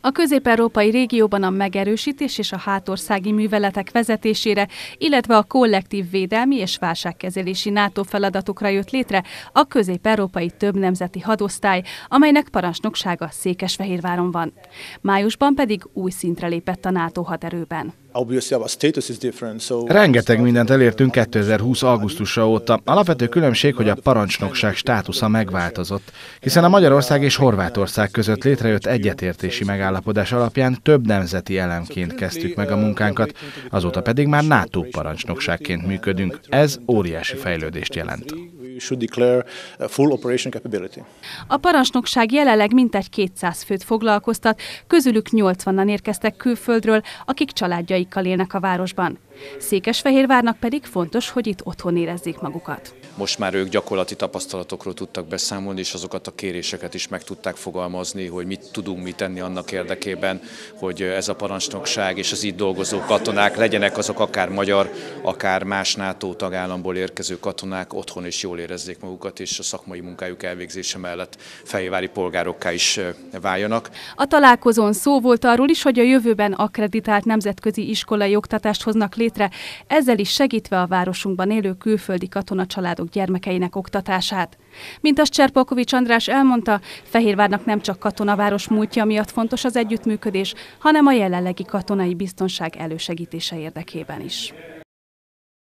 A közép-európai régióban a megerősítés és a hátországi műveletek vezetésére, illetve a kollektív védelmi és válságkezelési NATO feladatokra jött létre a közép-európai több nemzeti hadosztály, amelynek parancsnoksága Székesfehérváron van. Májusban pedig új szintre lépett a NATO haderőben. Rengeteg mindent elértünk 2020. augusztusa óta. Alapvető különbség, hogy a parancsnokság státusza megváltozott, hiszen a Magyarország és Horvátország között létrejött egyetértési megállapodás alapján több nemzeti elemként kezdtük meg a munkánkat, azóta pedig már NATO parancsnokságként működünk. Ez óriási fejlődést jelent should declare uh, full operation capability. A parancsnokság jelenleg mintegy 200 főt foglalkoztat, közülük 80-an érkeztek külföldről, akik családjaikkal élnek a városban. Székesfehérvárnak pedig fontos, hogy itt otthon érezzék magukat most már ők gyakorlati tapasztalatokról tudtak beszámolni, és azokat a kéréseket is meg tudták fogalmazni, hogy mit tudunk mi tenni annak érdekében, hogy ez a parancsnokság és az itt dolgozó katonák legyenek azok akár magyar, akár más NATO tagállamból érkező katonák otthon is jól érezzék magukat, és a szakmai munkájuk elvégzése mellett fejvári polgárokká is váljanak. A találkozón szó volt arról is, hogy a jövőben akkreditált nemzetközi iskolai oktatást hoznak létre, ezzel is segítve a városunkban élő külföldi katonacsaládok mások gyermekeinek oktatását. Mint azt Cserpolkovics András elmondta, Fehérvárnak nem csak katonaváros múltja miatt fontos az együttműködés, hanem a jelenlegi katonai biztonság elősegítése érdekében is.